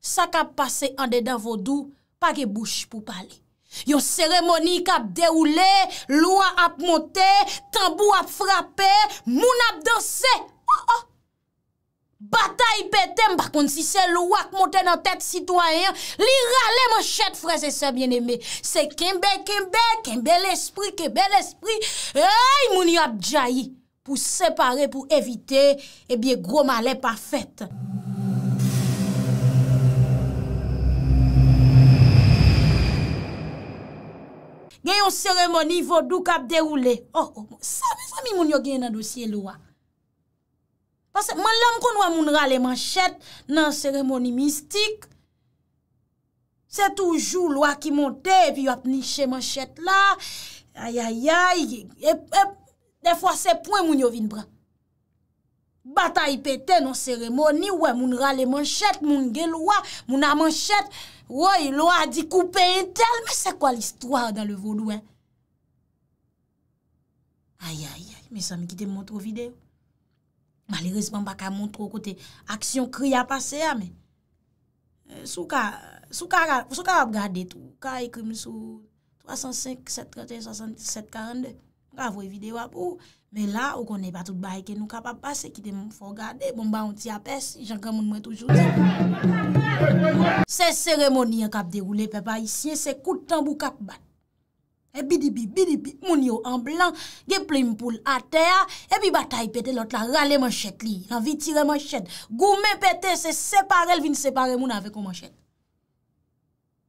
Sa ka pase ande dan vodou, pa ge bouche pou pale. Yon seremoni ka ap deoule, loua ap monte, tambou ap frape, moun ap dose. Oh, oh. Bata yi petem, bakon si se loua ap monte nan tete sitwayen, li rale mwen chet freze sa bieneme. Se kembe, kembe, kembe l'espri, kembe l'espri. Hey, mouni ap djayi pou separe, pou evite, ebye eh groma le pa fete. gen yon seremoni vodou kap deroule. Oh, oh, oh. sa mi moun yo gen nan dosye lwa. Man lam kon wè moun rale manchet nan seremoni mistik, se toujou lwa ki monte, pi wap niche manchet la, ayayay, e, e, de fwa se pwen moun yo vinbra. Bata yi pete nan seremoni, wè moun rale manchet, moun gen lwa, moun a manchet, Woy, lo a di koupe entel, me se kwa l'histoire dan le vodou, eh. Ay, ay, ay, me san mi kite mwotro videyo. Malirisman baka mwotro kote aksyon kri a pase, amen. Ah, euh, sou ka, sou ka ap gade tou, ka ekrim sou 305, 730, 742. Gavwe videwa pou. Me la, ou kon e patout baye ke nou kap ap pase, ki te moun fò gade, bon ba an ti apes, jankan moun mwen toujou. Se seremoni an kap deroule, pepa isye, se koutan moun kap bat. E bidibi, bidibi, moun yo an blan, ge ple mpoul a teya, e bi batay pete lot la, rale man chet li, an vi tire man chet. Gou men pete, se separel, vin separel moun avek an man chet.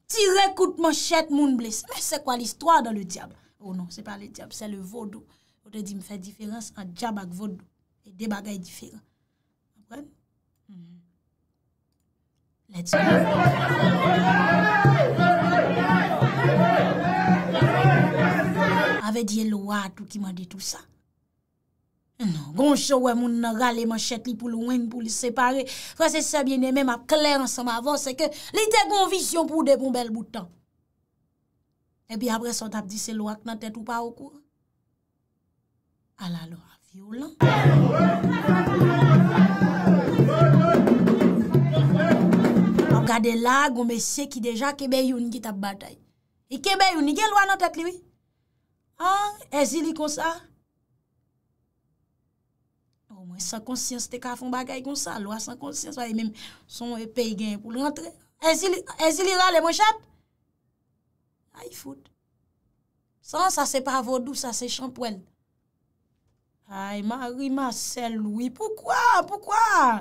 Tire kout man chet moun bles. Mè se kwa l'histoire dan le diable? Ou oh nan, se pa le diap, se le vodou. Ou te di me fè diférens an diap ak vodou. E de bagay diférens. Anpè? Mm-hmm. Let's go. Ave diye lo a tou ki man di tout sa. Nan, gon chou wè moun nan rale man chet li pou loun, pou li separe. Kwa se sa biene, mè ma kler ansan ma avan, se ke li te kon visyon pou de bon bel boutan. E pi apre sot ap di se lo ak nan tet ou pa ou kou. A la lo a violan. Ongade la gome se ki deja kebeyouni kit ap batay. E kebeyouni gen lo a nan tet liwi? Ha? E zili kon sa? O mwen san konsyans te ka fon bagay kon sa. Lo a san konsyans. Wa e menm son pey gen pou lo antre. E zili la le monshap? Ay fote. San sa se pa vodou, sa se chanpwen. Ay mari ma sel woy. Poukwa? Poukwa?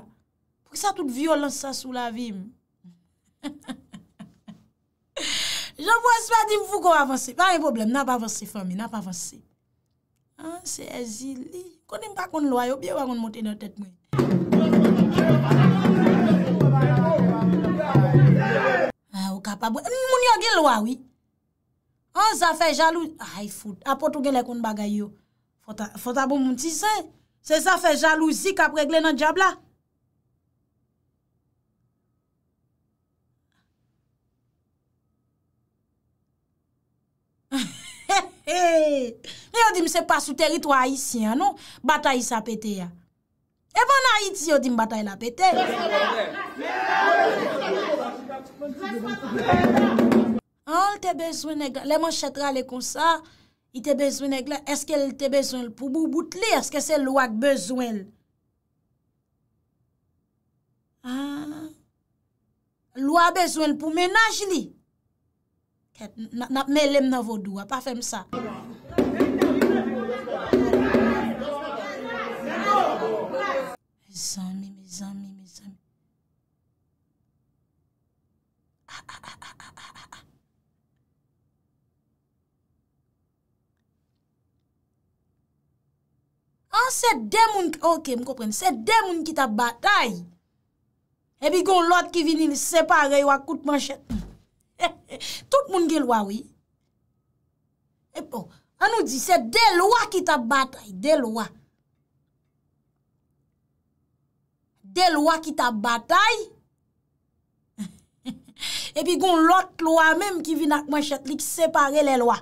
Poukwa sa tout violans sa sou la vim? Je vwese pa di mvou kon avanse. Pari vwoblem, nan pa avanse fami, nan pa avanse. An se ezili. Konen pa kon lwa yo, biye wakon mwote nan tet mwen. A ou kapabou. Moun yo gen lwa woy. An zafè jalouzi... Hai foud, apotou gen lè koun bagay yo. Fota bon moun ti sen. Se zafè jalouzi kap regle nan diabla. E yo di mse pa sou teritwa a yisi an nou. Bata yisa pete ya. E van a yisi yo di mbata yila pete. Mbata yisa pete. Al te bezwen e glan, lèman chètra lè kon sa, i te bezwen e glan, eske l te bezwen pou bou boute li, eske se l wak bezwen. L wak ah, bezwen pou menaj li. Kèp, mè lèm nan vodou, a pa fèm sa. se de moun ki ta batay epi goun lot ki vini separe wakout man chet tout moun ge lwa we bon, an nou di se de lwa ki ta batay de lwa de lwa ki ta batay epi goun lot lwa menm ki vini ak man chet li separe le lwa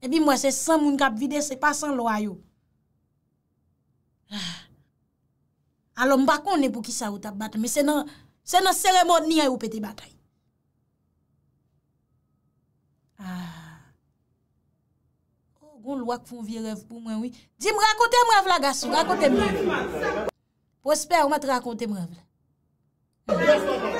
epi mwen se san moun kap vide se pasan lwa yo alo mbakon ne pou ki sa ou tap bat, men se nan seremon ni a ou peti bat ay. Ah, kon oh, lwak pou vie rev pou mwen wik, di mrakote mrev la gasou, mrakote mrev. Prosper, ou mat rakote mrev la.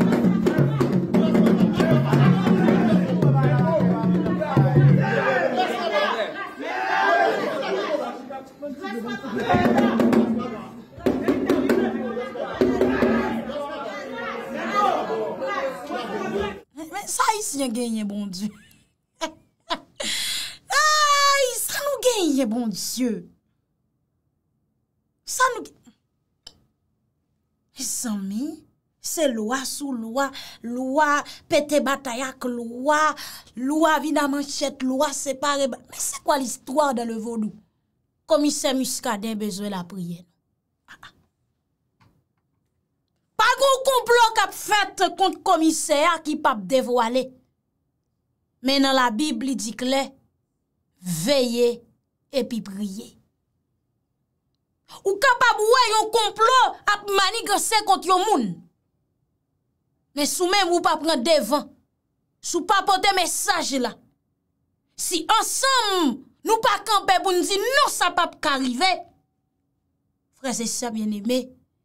Mwen sa yisi yon genye, bon diyo Ay, sa nou genye, bon diyo Sa nou San mi Se lwa sou lwa Lwa pete batayak Lwa, lwa vidaman chet Lwa separe Mwen se kwa l istwa de levon nou komise muskade bezwe la priyen. A-a. Pag ou konplo kap fet kont komise a ki pap devwale, men nan la Bibli dikle, veye epi priye. Ou kap ap wey yon konplo ap manigre se kont yon moun. Men sou men ou pap nan devan, sou pap ote mesaj la. Si ansam... Nou pa kampe pou nzi nou sa pap karive, freze sa mwen eme,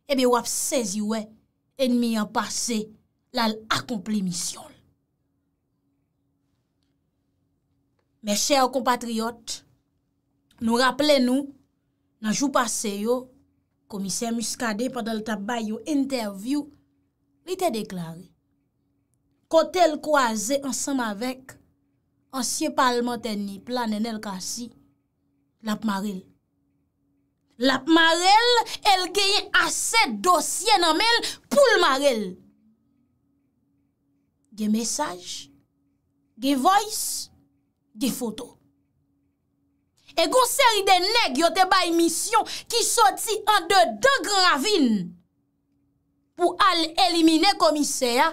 ebe wap sezi we, en mi an pase lal akomplemisyon. Me chè ou kompatriot, nou rappele nou, nan jou pase yo, komisey muskade padal tabay yo interview, li te deklare, kote l kouaze ansam avek, ansye palman ten ni planen el kasi, lap marel. Lap marel, el geyen ase dosye namel pou l'marel. Ge mesaj, ge voyse, ge foto. E goun seri den neg yote bay misyon ki soti an de de gravine pou al elimine komiseya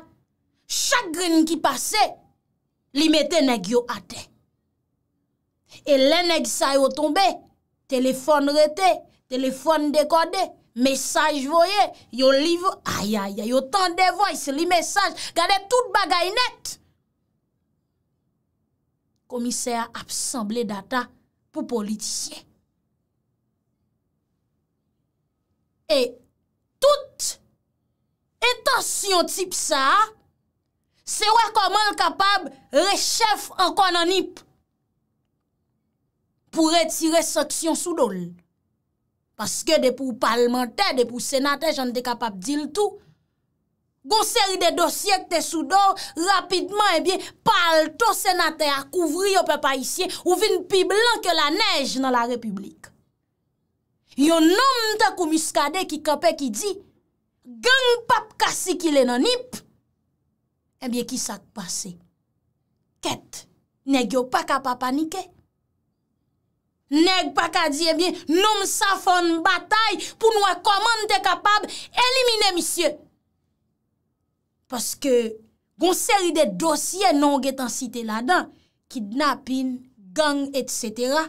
chagrin ki pasey Li metè nèk yo ate. E lè nèk sa yo tombe, Telefon rete, Telefon dekode, Mesaj voye, Yo liv, Ayayay, yo tende voye se li mesaj, Gade tout bagay net. Komisè a ap samble data pou politikye. E tout etasyon tip sa a, Se wè koman l kapab rechef an kon nan ip pou retire sotsyon soudol. Paske depou palmente, depou senate, jante kapab dil tou. Gon seri de dosye kte soudol, rapidman ebyen, eh pal to senate a kouvri yo pe pa isye ou vin pi blan ke la nej nan la republik. Yon nom te kou miskade ki kapè ki di, gen pap kasi ki le nan ip, Ebyen eh ki sak pase? Ket, neg yo pa ka pa panike? Neg pa ka di, ebyen, eh nom sa fon batay pou nou a koman te kapab elimine misye. Paske, goun seri de dosye non getan site la dan, kidnapin, gang, etsetera,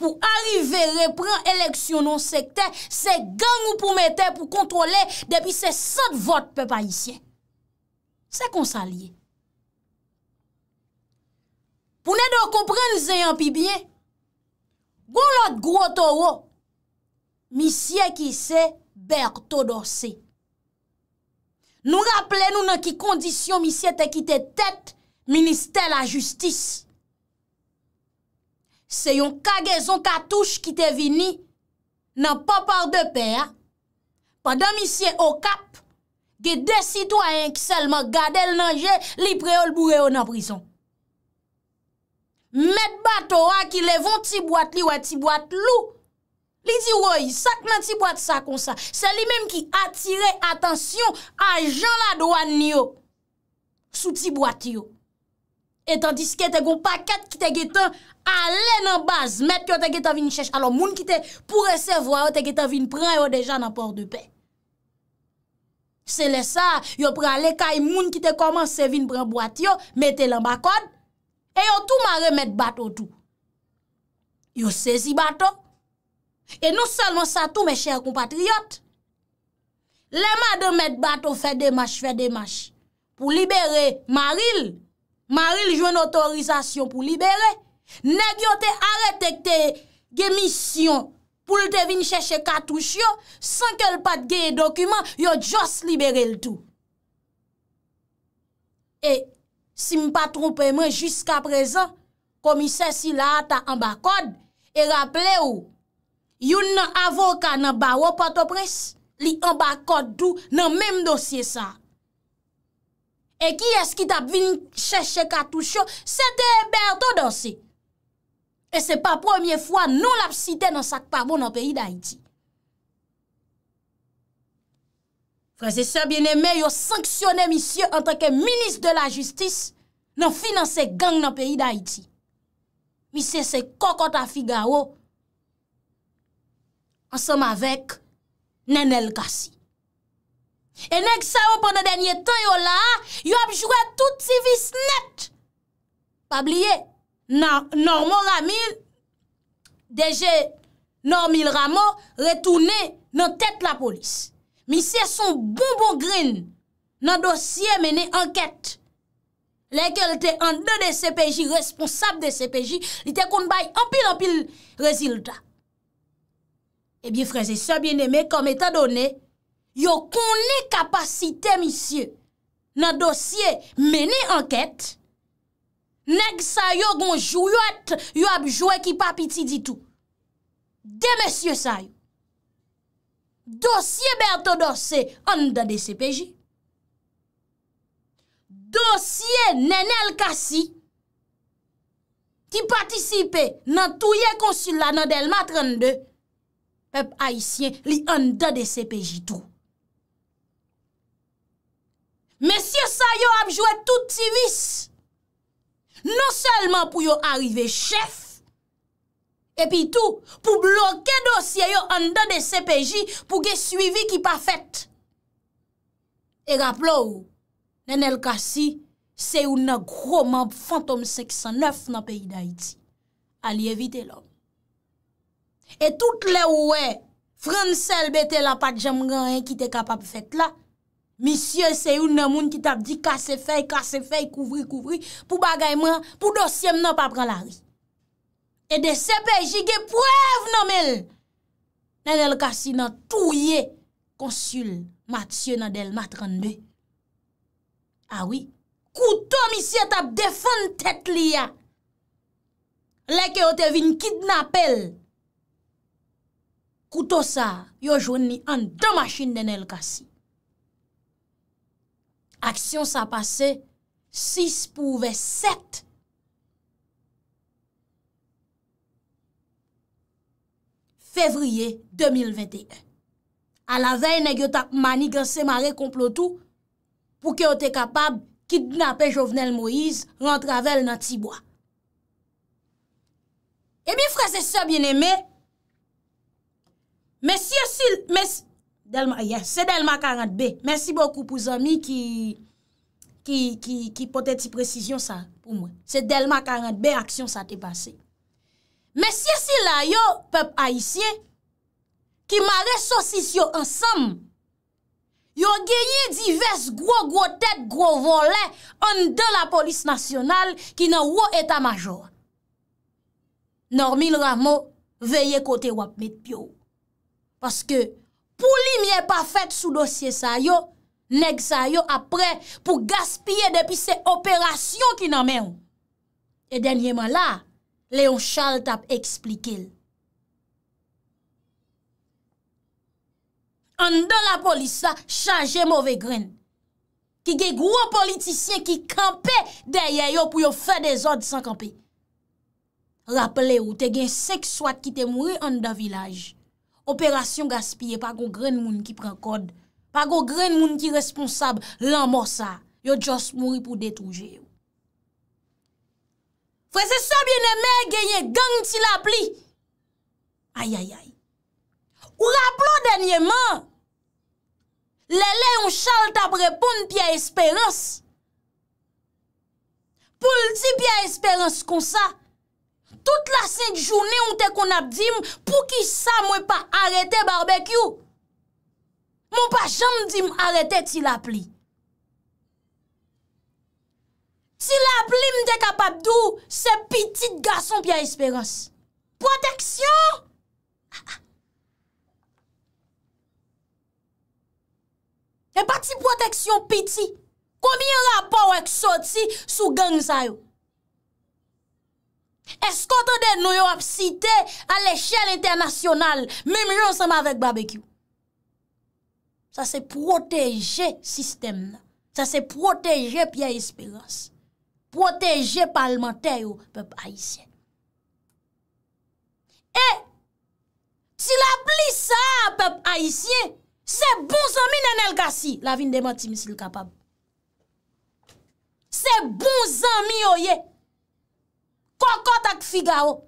pou arrive repren eleksyon non sekte, se gang ou pou mette pou kontrole depi se sat vot pe pa isye. Se kon sa liye. Pou ne do kompren ze yon pi biye, goun lot gwo to wo, misye ki se ber to do se. Nou rappele nou nan ki kondisyon misye te kite tet, minister la justis. Se yon kagezon katouche kite vini, nan pa par de per, pa dan misye o kap, Ge de sitwanyen ki selman gade l nanje, li preyo l boure yo nan prison. Met bat ora ki levon ti boate li ou ti boate lou. Li di woy, sakman ti boate sa kon sa. Se li menm ki atire atensyon a jan la doan nyo. Sou ti boate yo. Etan diske te gon pakat ki te getan ale nan baz. Met ki yo te getan vin chèche. Alon moun ki te pou resevwa yo te getan vin pran yo deja nan port de pek. Se le sa, yo prale kay moun ki te koman se vin pran boat yo, mette lan bakod. E yo tou ma remet bato tou. Yo sezi bato. E nou salman sa tou, me chèr kompatriot. Le ma de met bato, fè demach, fè demach. Pou libere Maril. Maril jwen otorizasyon pou libere. Negyo te aretek te gemisyon. pou l te vin chèche katouch yo, san ke l pat geye dokumen, yo jos libere l tou. E, si m pa trompe mwen jisk aprezen, komise si la ata ambakod, e rappele ou, yon nan avoka nan bawa patopres, li ambakod tou nan menm dosye sa. E ki eski tap vin chèche katouch yo, se te bèr tou dosye. E se pa pwemye fwa nou la psite nan sakpabo nan peyi da iti. Fransese bieneme yo sanksyone misye an tanke minis de la justis nan finanse gang nan peyi da iti. Misye se kokot a figa wo. An som avek nen el kasi. E nek sa yo pwene denye tan yo la yo apjouwe touti vis net. Pabliye. nan normon ramil, deje normil ramon, retoune nan tèt la polis. Misye son bonbon grin, nan dosye mene anket, leke lte an de de CPJ, responsab de CPJ, lte kon bay anpil anpil rezilta. Ebi eh freze, so bieneme, kom etadone, yo kon ne kapasite misye, nan dosye mene anket, Neg sa yo gonjou, yo apjou ekipapiti ditou. De monsye sa yo. Dosye bertodo se, an da DCPJ. Dosye nenel kasi, ki patisipe nan touye konsula nan del matran de, pep aisyen li an da DCPJ tou. Monsye sa yo apjou etouti vis, Non selman pou yo arrive chef, epi tou, pou bloke dosye yo an dan de CPJ pou ge suivi ki pa fèt. E graplou, nen el kasi, se yo nan gro mab fantom 609 nan peyi da iti. Ali evite lò. E tout le ouè, fran sel bete la pat jam gan yon ki te kapap fèt la, Misye se yon nan moun ki tap di kase fey, kase fey, kouvri, kouvri, pou bagayman, pou dosyem nan pa pran la ri. E de sepe, jige prev nan mel. Nen el kasi nan touye konsul Matseye nan del Matranbe. Awi, ah kouto misye tap defan tet li ya. Lè ke yo te vin kidnapel. Kouto sa, yo jwen ni an do masin den el kasi. aksyon sa pase 6 pouve 7 fevriye 2021. A la vey negyo ta mani gansi mare komplo tou pouke o te kapab kidnapè Jovenel Moïse rentravel nan tibwa. E mi fraze sa bieneme, mesye sil... mesye... Delma, yes, se Delma Karadbe. Mersi bokou pou zami ki ki poteti prezisyon sa pou mwen. Se Delma Karadbe, aksyon sa te pase. Mersi si la yo, pep aisyen, ki mare sosisyo ansam, yo genye divers gro, gro tet, gro volen an de la polis nasyonal ki nan wou etan major. Normil Ramo veye kote wap met pyo. Paske, pou li mi e pa fèt sou dosye sa yo, neg sa yo apre pou gaspye depi se operasyon ki nan men ou. E denye man la, Leon Charles tap eksplike il. Onda la polisa chanje mouve gren, ki gen gro politisyen ki kampe deye yo pou yo fè de zod san kampe. Rappele ou, te gen sek swat ki te mouri onda vilaj, Operasyon gaspye pa go gren moun ki pren kod, pa go gren moun ki responsab lan mò sa, yo jòs mouri pou detouje yo. Fwese sobyen e mè genye gang ti la pli, ayayay, ou rap lò denye mè, lè lè yon chal tab repoun pi a esperans, pou ldi pi a esperans kon sa, Tout la sènt jounè ou te kon ap di m pou ki sa mwen pa arete barbekyou. Mwen pa jan di m arete ti la pli. Ti la pli m de kapap dou se piti gason pi a esperans. Proteksyon! E pati proteksyon piti. Koumye rapor wèk soti sou gen sa yo. Eskote de nou yo ap site A l'echel internasyonal Mim jonsan ma vek babekyo Sa se proteje Sistem la Sa se proteje piye esperans Proteje palmanteyo Pepe haisyen E Si la pli sa Pepe haisyen Se bon zami nan el kasi La vin de mati misil kapab Se bon zami yo ye Konkot ak figa ou.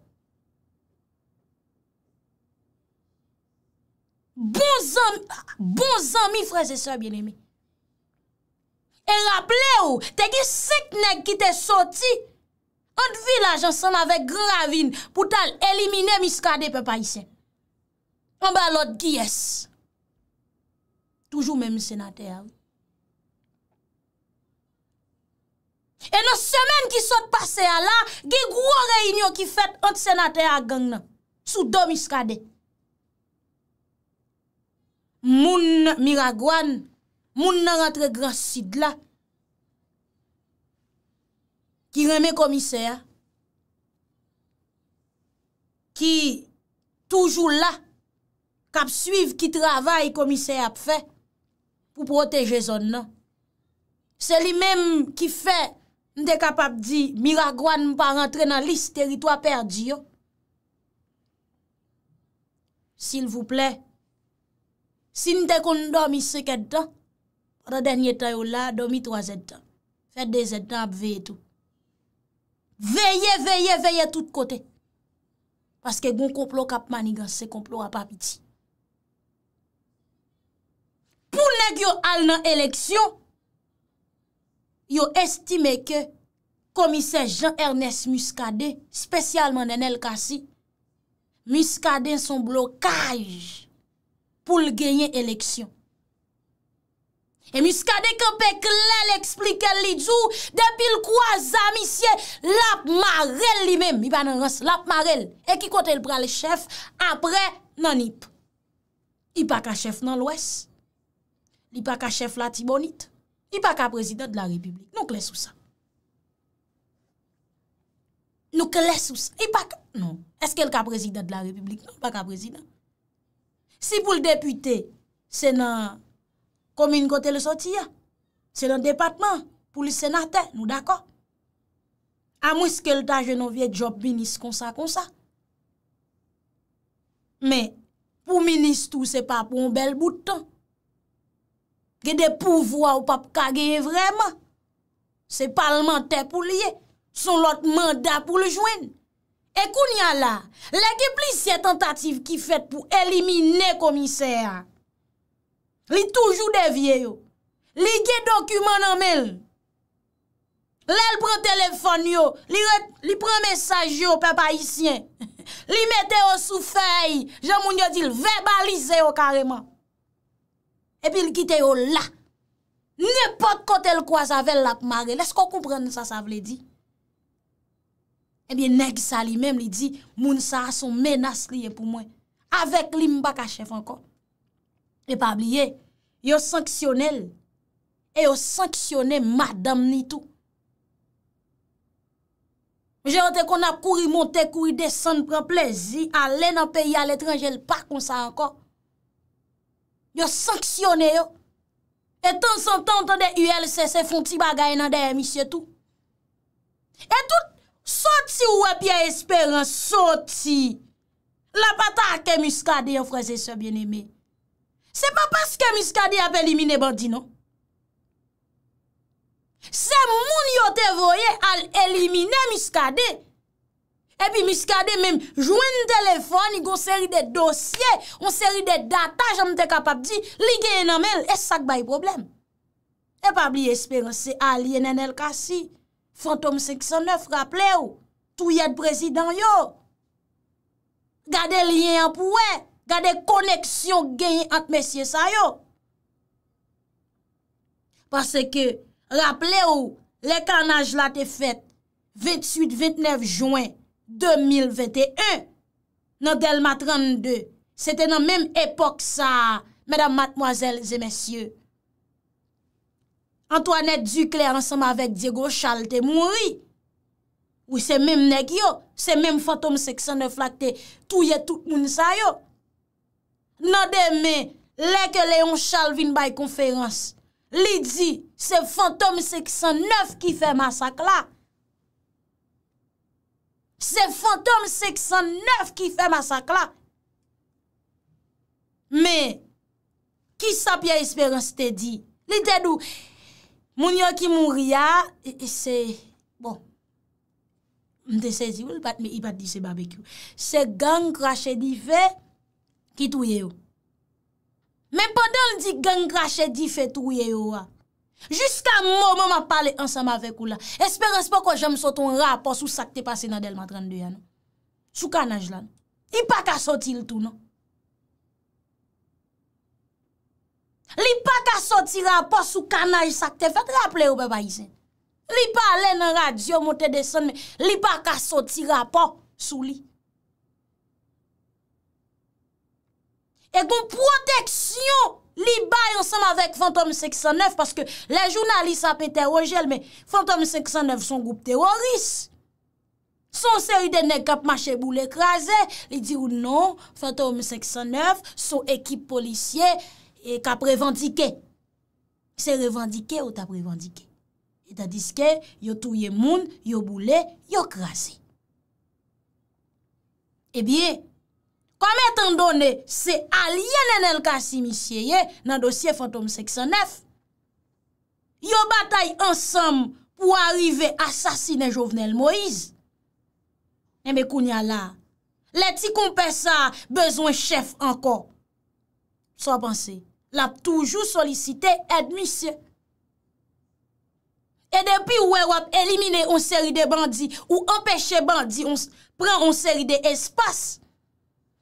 Bon zan, bon zan mi freze se biene mi. E raple ou, te gi sik neg ki te soti. Ot village ansan avek gravin pou tal elimine miskade pepa isen. An ba lot giyes. Toujou men mi senate avi. E nan semen ki sot pase a la, ge gwo reynyo ki fet an senate a gang nan, sou domis kade. Moun miragwan, moun nan rentre gran sid la, ki reme komise a, ki toujou la, kap suiv ki travay komise a pfe, pou proteje zon nan. Se li menm ki fe Nte kapap di miragwan mpa rentre nan lis teritwa perdi yo. Sil vouple, si nte kon do mi seketan, rade nye tayo la, do mi 3 etan. Fè 2 etan ap veye tou. Veye, veye, veye tout kote. Paske goun komplot kap manigan se komplot ap apiti. Pou nek yo al nan eleksyon, yo estime ke komise Jean-Ernest Muscadet, spesyalman den el kasi, Muscadet son blokaj pou l genyen eleksyon. E Muscadet kepe kle l explike l li djou, depil kwa zamisye lap mare l li mem, i banan rons, lap mare l, e ki kote l prale chef apre nanip. Ipaka chef nan l wes, lipaka chef la tibonit, I pa ka prezident de la republik, nou kles ou sa. Nou kles ou sa, i e pa ka, non. Eske l ka prezident de la republik, nou pa ka prezident. Si pou l depute, se nan komine kote le soti ya, se nan departement, pou l senate, nou d'akor. Amou eske l taje nou vye job minis konsa konsa. Me pou minis tou se pa pou mbel boutan. Ge de pouvwa ou pap kageye vreman. Se parlemente pou liye, son lot manda pou le jwen. E koun ya la, le ge plisye tentative ki fèt pou elimine komisèran. Li toujou devye yo. Li ge dokumen anmel. Le l pren telefon yo. Li pren mesaj yo pe pa isyen. Li mette yo sou fèy. Je moun yo dil vebalize yo kareman. epi li kite yo la, nipot kote l kwa zave l ap mare, lesko kouprende sa sa vle di? Ebiye eh neg sa li mem li di, moun sa a son menas li ye pou mwen, avek li mbak a chef anko. E pa bliye, yo sanksyonel, yo sanksyonel madame ni tou. Mwen jante kon a kouri monte, kouri desan, mwen pren plezi, ale nan peyi al etranjel, pak kon sa anko, Yo sanksyonè yo. E tan san tan tan de ULC se fon ti bagay nan de emisye tou. E tout soti ou ep ya esperan, soti. La pata a kemi skade yo freze se bien eme. Se pa pas kemi skade ap elimine bandi nou. Se moun yo te voye al elimine miskade. Ebi miskade menm jwenn telèfon, igon seri de dosye, on seri de data, jom te kapap di, li genye namel, e sak bayi problem. E pa bli espérense alyenen el kasi, fantom 509, rappele ou, tou yet prezident yo, gade liyen apouè, gade koneksyon genye atme siye sa yo. Pase ke rappele ou, le kanaj la te fèt, 28-29 jwenn, 2021, nan Delma 32, sete nan menm epok sa, menam matmoazel zemesye. Antoine Ducler, ansama vek Diego Charles, te mouri. Ou se menm nek yo, se menm fantom 609 lak te, touye tout moun sa yo. Nan deme, leke Leon Charles vin bay konferans, li di, se fantom 609 ki fe masak la. Se fantom 609 ki fè masak la. Me, ki sap ya esperans te di? Ni te dou, moun yo ki moun ria, e, e, se, bon, mte se di, mou l pat me i pat di se barbekyou. Se gang krashe di fe, ki touye yo. Men podol di gang krashe di fe touye yo a. Jiska mou mou mwa pale ansam avek ou non? non? non? la, espérense pou kwa jèm sote un rapor sou sakte pase nan del matran de ya nou. Sou kanaj lan. Li pa ka sote il tou nou. Li pa ka sote rapor sou kanaj sakte. Fèk raple ou beba yi sen. Li pa alè nan radyo mwote de son, li pa ka sote rapor sou li. E kon proteksyon, Li bay ansan avèk Fantome 609, paske le jounalise ap etè rojèl, men Fantome 609 son goup teroris. Son seri denè kap mache boule krasè, li di ou non, Fantome 609 son ekip policye e kap revandike. Se revandike ou ta prevandike. E ta diske, yo touye moun, yo boule, yo krasè. E eh biye, kom etan donè se alyenen el kasi misyeye nan dosye Fantoum 609, yo batay ansam pou arrive asasine Jovenel Moïse. E me kounya la, leti koumpe sa bezwen chef anko, sa panse, la toujou solisite et misye. E depi ou e wap elimine on seri de bandi, ou empèche bandi, on pren on seri de espas,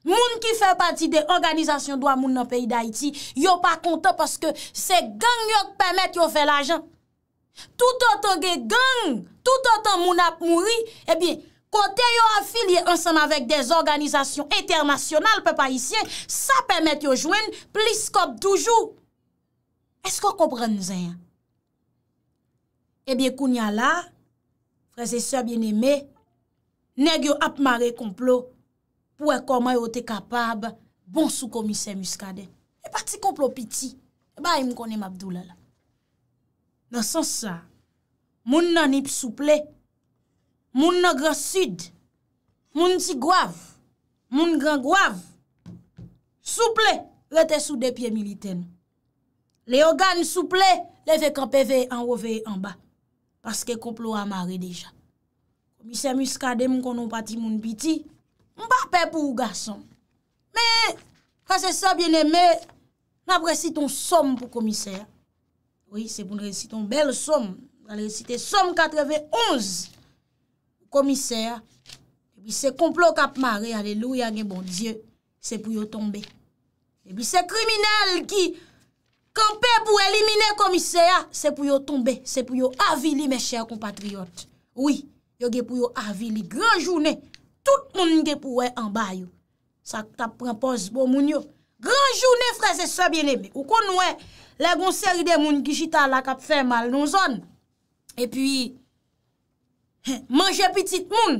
Moun ki fè pati de organizasyon dwa moun nan peyi d'Haïti, yo pa konta paske se gang yo pèmèt yo fè la jan. Tout an tan gen gang, tout an tan moun ap moui, eh kote yo afilye ansan avèk dez organizasyon etermasyonal pe païsyen, sa pèmèt yo jwen plis kop toujou. Esko kopren zè? Ebyè eh koun ya la, prezè sè bien eme, neg yo ap mare komplo. pou e koma yo te kapab, bon sou komise muskade. E pati komplo piti, e ba yon e konen Mabdou lala. Nansan sa, moun nanip souple, moun nan gran sud, moun ti gwav, moun gran gwav, souple, yo te sou depye militen. Le yo gan souple, le ve kapve en wove en ba, paske komplo amare deja. Komise muskade moun konon pati moun piti, Mba pe pou ou gason. Me, kase sa bieneme, mba preci ton som pou komise. Oui, se pou nou reci ton bel som. Mba le recite som katreve onze. Komise. E se complot kap mare, aleluya gen bon dieu, se pou yo tombe. E se kriminal ki, kanpe pou elimine komise, se pou yo tombe. Se pou yo avili, me chèr kompatriote. Oui, yo ge pou yo avili. Gran jounè. Oui. Tout moun gen pou wè an bayou. Sa tap prempos bo moun yo. Gran jounè freze sa bienèbe. Ou kon wè le goun seri de moun gijita la kap fè mal nou zon. E pi, manje pitit moun,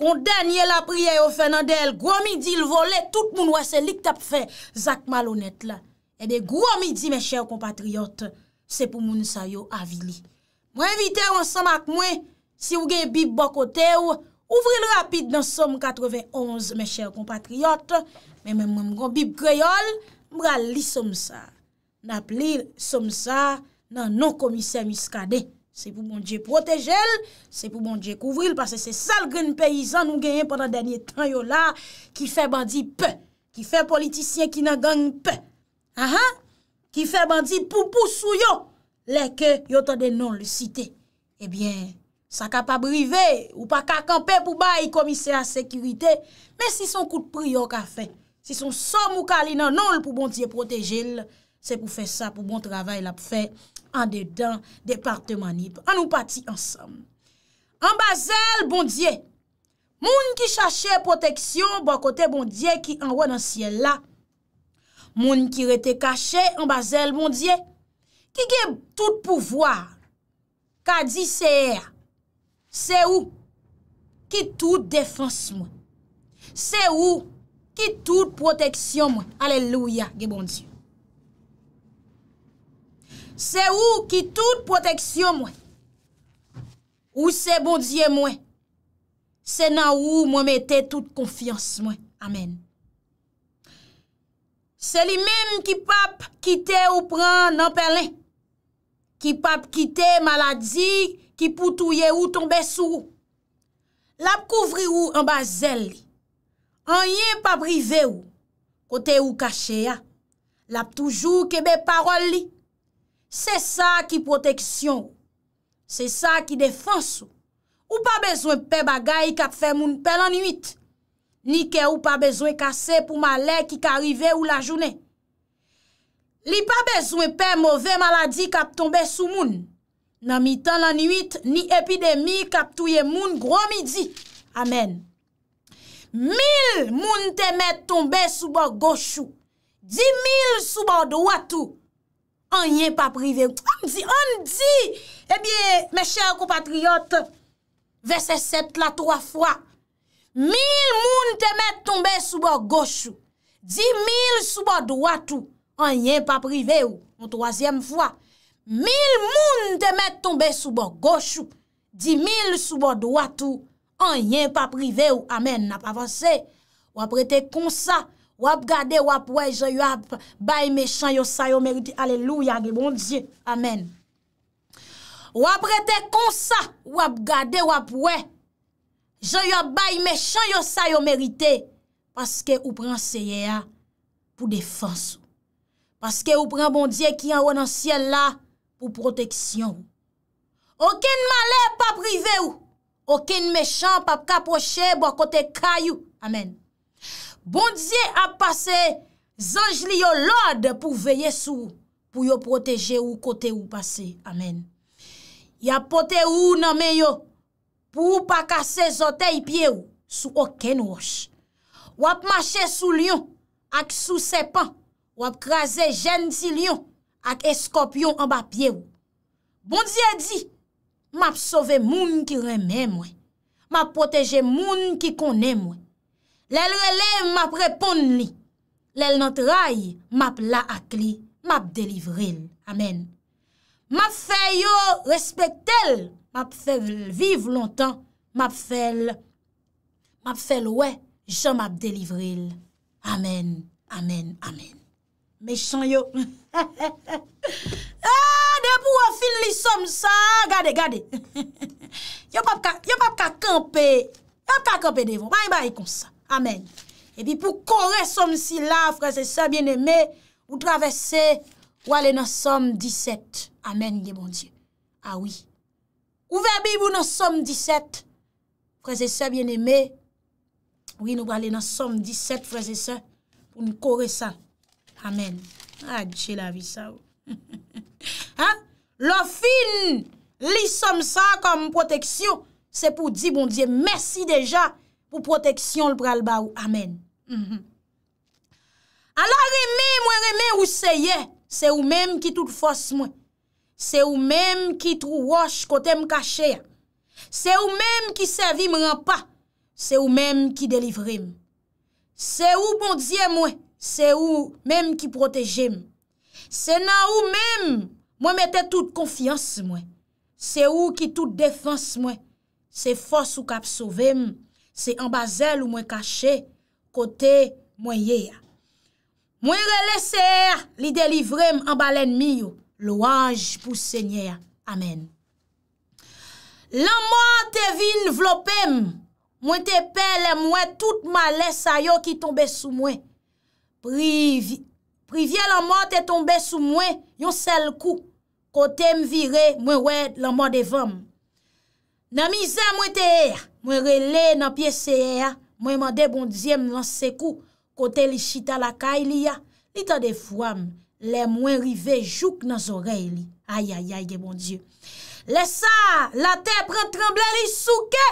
kon denye la priye yo fè nan del, gwa midi l volè, tout moun wè se lik tap fè zak mal onèt la. E be gwa midi mè chè w kompatriot, se pou moun sa yo avili. Mwen vitè wansama ak mwen, si w gen bib bokote wè, ouvril rapide nan som 91, me chèr compatriote, men men mwen mgon bib kreol, mwa li som sa, na plil som sa, nan non komisè miskade. Se pou moun dje protejel, se pou moun dje kouvril, pase se sal grin peyizan nou genyen panan denye tan yo la, ki fe bandi pe, ki fe politisyen ki nan gang pe, ki ah, ah, fe bandi pou pou sou yo, leke yo tade non le site. Ebyen, eh sa ka pa brive ou pa ka kampe pou ba yi komise a sekurite, men si son kout priyo ka fe, si son som ou kalina nol pou bondye protejil, se pou fe sa pou bon travay la pou fe an dedan departemanib. An nou pati ansam. Ambazel bondye, moun ki chache proteksyon bo kote bondye ki an wè nan siel la, moun ki rete kache ambazel bondye, ki ge tout pouvoar, ka di seye a, Se ou ki tout defanse mwen. Se ou ki tout proteksyon mwen. Aleluya, ge bon Diyo. Se ou ki tout proteksyon mwen. Ou se bon Diyo mwen. Se nan ou mwen mette tout konfians mwen. Amen. Se li men ki pap kite ou pran nan perlen. Ki pap kite maladi... ki poutouye ou tombe sou ou. Lap kouvri ou an bazel li. An yen pa brive ou. Kote ou kache ya. Lap toujou kebe parol li. Se sa ki poteksyon. Se sa ki defanse ou. Ou pa bezwen pe bagay kap fe moun pel anuit. Ni ke ou pa bezwen kase pou male ki karive ou la jounen. Li pa bezwen pe mouve maladi kap tombe sou moun. Nan mi tan lan 8, ni epidemi kaptouye moun gro midi. Amen. Mil moun te met tombe soubo gosho. Di mil soubo do atou. An yen pa prive ou. On di, on di. Ebyen, me chèrko patriote. Vese set la 3 fwa. Mil moun te met tombe soubo gosho. Di mil soubo do atou. An yen pa prive ou. Moun 3 fwa. Mil moun te met tombe soubo gochou, di mil soubo do atou, an yen pa prive ou, amen, na pa vase. Wap rete konsa, wap gade wap we, jay wap bay mechanyo sa yo merite, aleluya, yage bon diye, amen. Wap rete konsa, wap gade wap we, jay wap bay mechanyo sa yo merite, paske ou pran seye a pou defansou. Paske ou pran bon diye ki an wan an siel la, Ou proteksyon ou. Oken male pa prive ou. Oken mechan pa kaproche bo kote kay ou. Amen. Bondye ap pase zanj li yo lorde pou veye sou. Pou yo proteje ou kote ou pase. Amen. Yapote ou nanme yo. Pou ou pa kase zotey pie ou. Sou oken wosh. Wap mache sou lion. Ak sou sepan. Wap kreze jen si lion. ak eskopyon an ba pye ou. Bondi e di, map sove moun ki reme mwen, map proteje moun ki konen mwen. Lel rele map repon li, lel nan trai, map la ak li, map delivril, amen. Map fe yo, respekte l, map fe viv lontan, map fe l, map fe l we, jan map delivril, amen, amen, amen. Mechon yo. Ha, de pou wafin li som sa. Gade, gade. Yo pap ka, yo pap ka kampe. Yo pap ka kampe devon. Mayi bayi konsa. Amen. E bi pou kore som si la, frase se, bien eme. Ou travesse, wale nan som 17. Amen, ye bon diyo. Ha, ah oui. Ou vebi wale nan som 17. Frase se, bien eme. Oui, nou wale nan som 17, frase se. Ou mi kore san. Amen. Ak, ah, jè la vi sa ou. Oh. Lo fin, li som sa kom proteksyon, se pou di, bon diye, mersi deja pou proteksyon l pralba ou. Amen. Ala remè, mwen remè ou seye, se ou mèm ki tout fos mwen. Se ou mèm ki trou wosh kote m kache ya. Se ou mèm ki servi m rampa. Se ou mèm ki delivre m. Se ou, bon diye mwen, Se ou mèm ki protejèm. Se nan ou mèm, mwen metè tout konfians mwen. Se ou ki tout defans mwen. Se fòs ou kap sovem. Se ambazèl ou mwen kache, kote mwen yeya. Mwen relè seher li delivrem ambalèn miyo. Louanj pou sènyè ya. Amen. Lan mwen te vil vlopèm, mwen te pelè mwen tout malè sa yo ki tombe sou mwen. Privi, priviè la motè tombe sou mwen, yon sel kou, kote m virè mwen wè la motè vèm. Nami zè mwen teè, er, mwen re lè nan piè seè, er, mwen motè bon diè mwen se kou, kote li chita la kay li ya. Li ta de fwam, le mwen rive jouk nan zorey li. Ayayaye bon diè. Le sa, la te pran tremble li souke,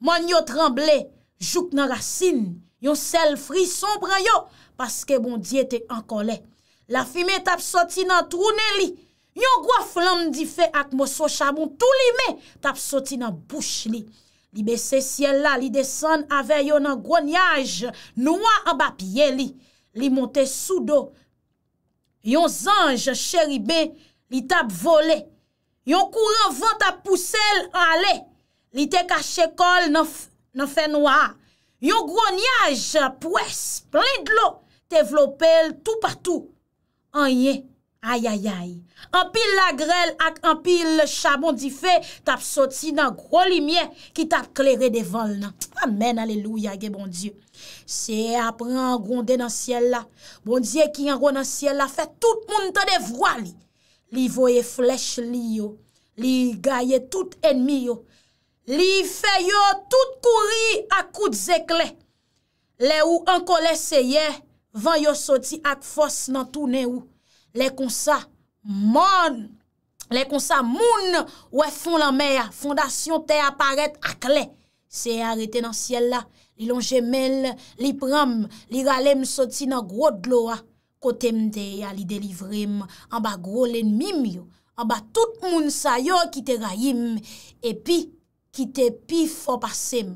mwen yo tremble, jouk nan rasin. yon sel fri sombra yo, paske bon diye te ankole, la fime tap soti nan trounen li, yon gwaf lom di fe ak moso chabon, tou li me tap soti nan bouch li, li bese siel la, li desen ave yo nan gwenyaj, noua an bapye li, li monte sou do, yon zanj cheribe, li tap vole, yon kouro van tap pusele ale, li te kache kol nan fe noua, Yon gwenyaj, pwes, plen dlo, te vlopel tou patou. Anye, ayayay, anpil la grel ak anpil chabon di fe, tap soti nan gwen li myen ki tap kleri de vol nan. Amen, aleluya ge bon Diyo. Se apren gwen denan siel la, bon Diyo ki yon gwen nan siel la, fe tout moun ta devwa li. Li voye flech li yo, li gaye tout enmi yo, Li fe yo tout kouri ak kout zekle. Le ou anko le seye, van yo soti ak fos nan tou ne ou. Le konsa moun, le konsa moun, we fon la me ya, fondasyon te aparet ak le. Seye arete nan siel la, li lon jemel, li pram, li ralem soti nan grod lo a, kote mde ya li delivrim, anba gro len mim yo, anba tout moun sayo ki te rayim, epi, ki te pi fòp asèm.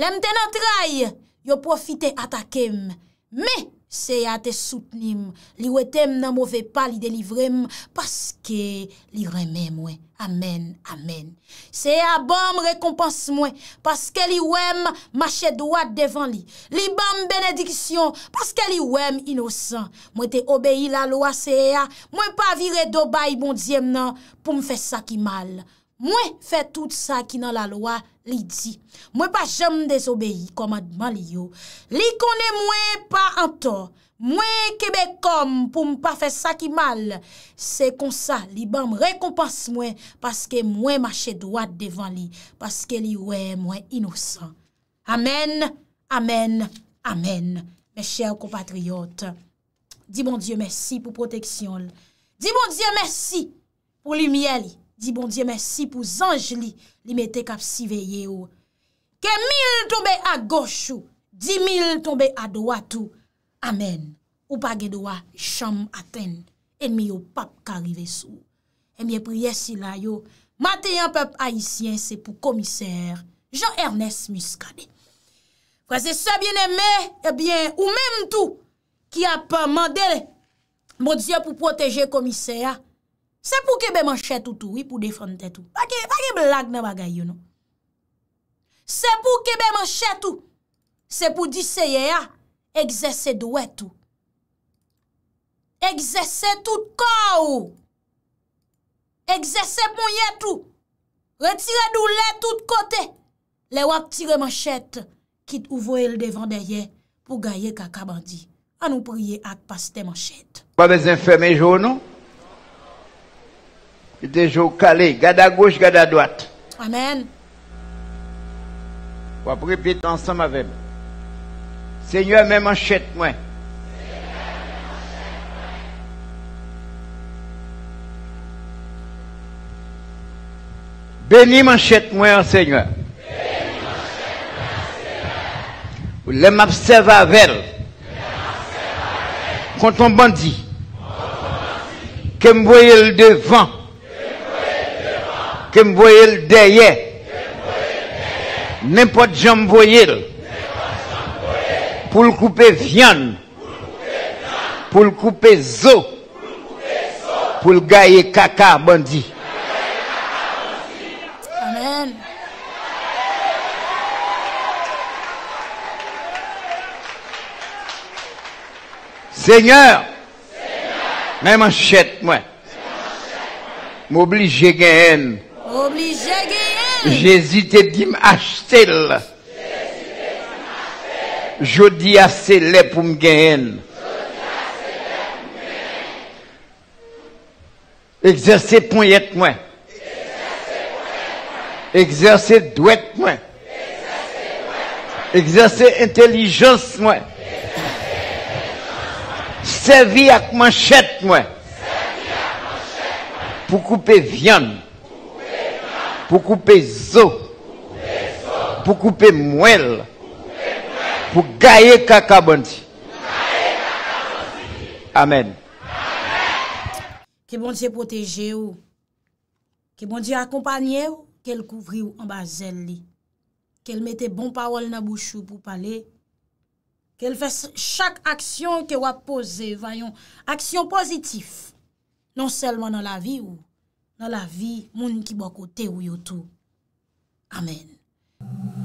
Lèm te nan trai, yo profite ata kem. Me, se a te soutenim, li wetèm nan mouve pa li delivrem, paske li remè mwen. Amen, amen. Se a bom rekompans mwen, paske li wèm machèdouat devan li. Li bom benediksyon, paske li wèm inosan. Mwen te obeyi la lwa, se a, mwen pa vire do bayi bon dièm nan, pou mwen fè sa ki mal. Mwen fè tout sa ki nan la loa li di. Mwen pa jom dezobeyi komadman li yo. Li konen mwen pa anton. Mwen kebek kom pou mpa fè sa ki mal. Se konsa, li ban mrekompanse mwen paske mwen mache doat devan li. Paske li we mwen inosan. Amen, amen, amen. Me chèw compatriot. Di mwen bon diye mersi pou proteksyon bon li. Di mwen diye mersi pou li mye li. Di bon diye mersi pou zanj li, li me te kap si veye yo. Ke mil tombe a gosho, di mil tombe a doa tou, amen. Ou pa ge doa, cham aten, en mi yo pap karive sou. En miye priye si la yo, maten yon pep haisyen, se pou komiser Jean-Ernest Muscadet. Kwa se sa biene me, ou menm tou, ki ap mandele, mon diye pou proteje komiser ya, Se pou ki be manchet ou tou, i pou defante tou. Fak e blag nan waga yon nou. Se pou ki be manchet ou, se pou di se ye ya, egzese dwe tou. Egzese tout kaw ou. Egzese pou ye tou. Retire doulè tout kote. Le wak tire manchet, kit ouvoye l devan de ye, pou ga ye kakabandi. A nou pou ye akpaste manchet. Ba bez enfeme jounou, au calé. Garde à gauche, garde à droite. Amen. On va répéter ensemble avec moi. Seigneur, même enchète moi. Bénis manchette moi, Seigneur. Les m'observe avec Quand on bandit. Que me voyez le devant que me le derrière. N'importe me voyez. Pour le couper viande. Pour le couper zo. Pour le gailler caca bandit. Amen. Seigneur, même même chèque moi, m'oblige à gagner. Jésus te dit m'acheter. Je dis à laid pour me gagner. Exercer pour moi. Exercer douette, moi. Exercer intelligence moi. Servir avec manchette moi. Pour couper viande. pou koupe zo, pou koupe mwel, pou gaye kaka banti. Amen. Ki bondi e poteje ou, ki bondi e akompanye ou, ke l kouvri ou ambazel li, ke l mette bon pawol na bouchou pou pale, ke l fese chak aksyon ke wapose vayon, aksyon pozitif, non selman an la vi ou. na la vi moun ki bwa kote ou yotou. Amen.